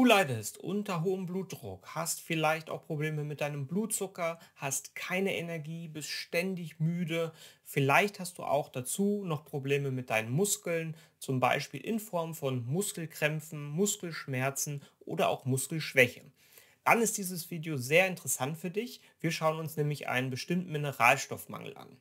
Du leidest unter hohem Blutdruck, hast vielleicht auch Probleme mit deinem Blutzucker, hast keine Energie, bist ständig müde. Vielleicht hast du auch dazu noch Probleme mit deinen Muskeln, zum Beispiel in Form von Muskelkrämpfen, Muskelschmerzen oder auch Muskelschwäche. Dann ist dieses Video sehr interessant für dich. Wir schauen uns nämlich einen bestimmten Mineralstoffmangel an.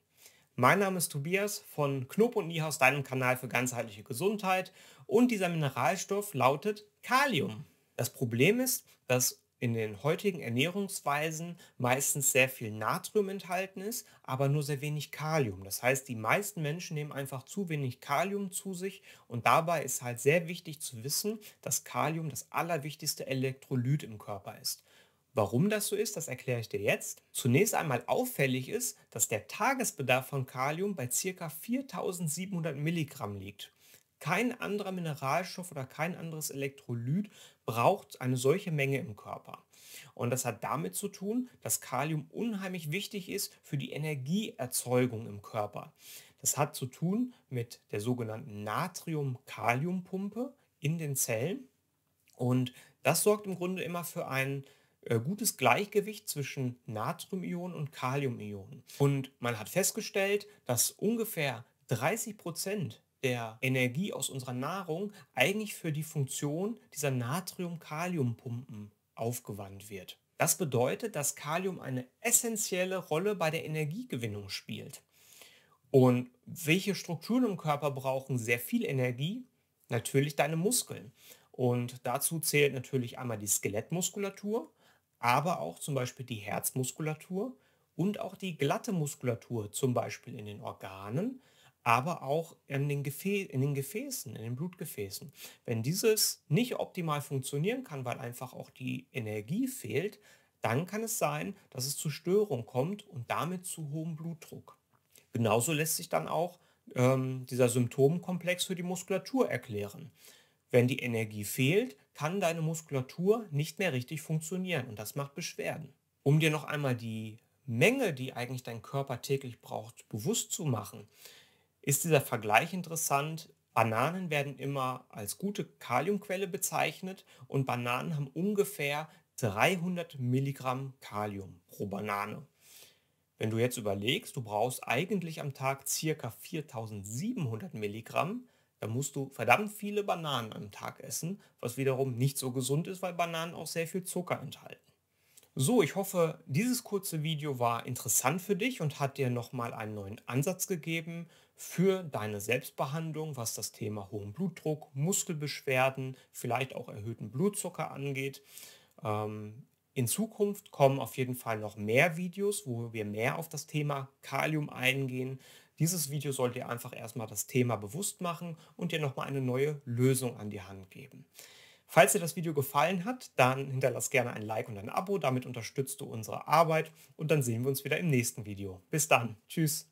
Mein Name ist Tobias von Knob und aus deinem Kanal für ganzheitliche Gesundheit. Und dieser Mineralstoff lautet Kalium. Das Problem ist, dass in den heutigen Ernährungsweisen meistens sehr viel Natrium enthalten ist, aber nur sehr wenig Kalium. Das heißt, die meisten Menschen nehmen einfach zu wenig Kalium zu sich und dabei ist halt sehr wichtig zu wissen, dass Kalium das allerwichtigste Elektrolyt im Körper ist. Warum das so ist, das erkläre ich dir jetzt. Zunächst einmal auffällig ist, dass der Tagesbedarf von Kalium bei ca. 4700 Milligramm liegt. Kein anderer Mineralstoff oder kein anderes Elektrolyt braucht eine solche Menge im Körper. Und das hat damit zu tun, dass Kalium unheimlich wichtig ist für die Energieerzeugung im Körper. Das hat zu tun mit der sogenannten Natrium-Kalium-Pumpe in den Zellen. Und das sorgt im Grunde immer für einen äh, gutes Gleichgewicht zwischen Natrium-Ionen und Kalium-Ionen. Und man hat festgestellt, dass ungefähr 30 Prozent der Energie aus unserer Nahrung eigentlich für die Funktion dieser Natrium-Kalium-Pumpen aufgewandt wird. Das bedeutet, dass Kalium eine essentielle Rolle bei der Energiegewinnung spielt. Und welche Strukturen im Körper brauchen sehr viel Energie? Natürlich deine Muskeln. Und dazu zählt natürlich einmal die Skelettmuskulatur, aber auch zum Beispiel die Herzmuskulatur und auch die glatte Muskulatur, zum Beispiel in den Organen, aber auch in den, in den Gefäßen, in den Blutgefäßen. Wenn dieses nicht optimal funktionieren kann, weil einfach auch die Energie fehlt, dann kann es sein, dass es zu Störungen kommt und damit zu hohem Blutdruck. Genauso lässt sich dann auch ähm, dieser Symptomkomplex für die Muskulatur erklären. Wenn die Energie fehlt, kann deine Muskulatur nicht mehr richtig funktionieren und das macht Beschwerden. Um dir noch einmal die Menge, die eigentlich dein Körper täglich braucht, bewusst zu machen, ist dieser Vergleich interessant. Bananen werden immer als gute Kaliumquelle bezeichnet und Bananen haben ungefähr 300 Milligramm Kalium pro Banane. Wenn du jetzt überlegst, du brauchst eigentlich am Tag circa 4700 Milligramm, dann musst du verdammt viele Bananen am Tag essen, was wiederum nicht so gesund ist, weil Bananen auch sehr viel Zucker enthalten. So, ich hoffe, dieses kurze Video war interessant für dich und hat dir nochmal einen neuen Ansatz gegeben für deine Selbstbehandlung, was das Thema hohen Blutdruck, Muskelbeschwerden, vielleicht auch erhöhten Blutzucker angeht. Ähm, in Zukunft kommen auf jeden Fall noch mehr Videos, wo wir mehr auf das Thema Kalium eingehen. Dieses Video soll dir einfach erstmal das Thema bewusst machen und dir nochmal eine neue Lösung an die Hand geben. Falls dir das Video gefallen hat, dann hinterlass gerne ein Like und ein Abo, damit unterstützt du unsere Arbeit und dann sehen wir uns wieder im nächsten Video. Bis dann, tschüss.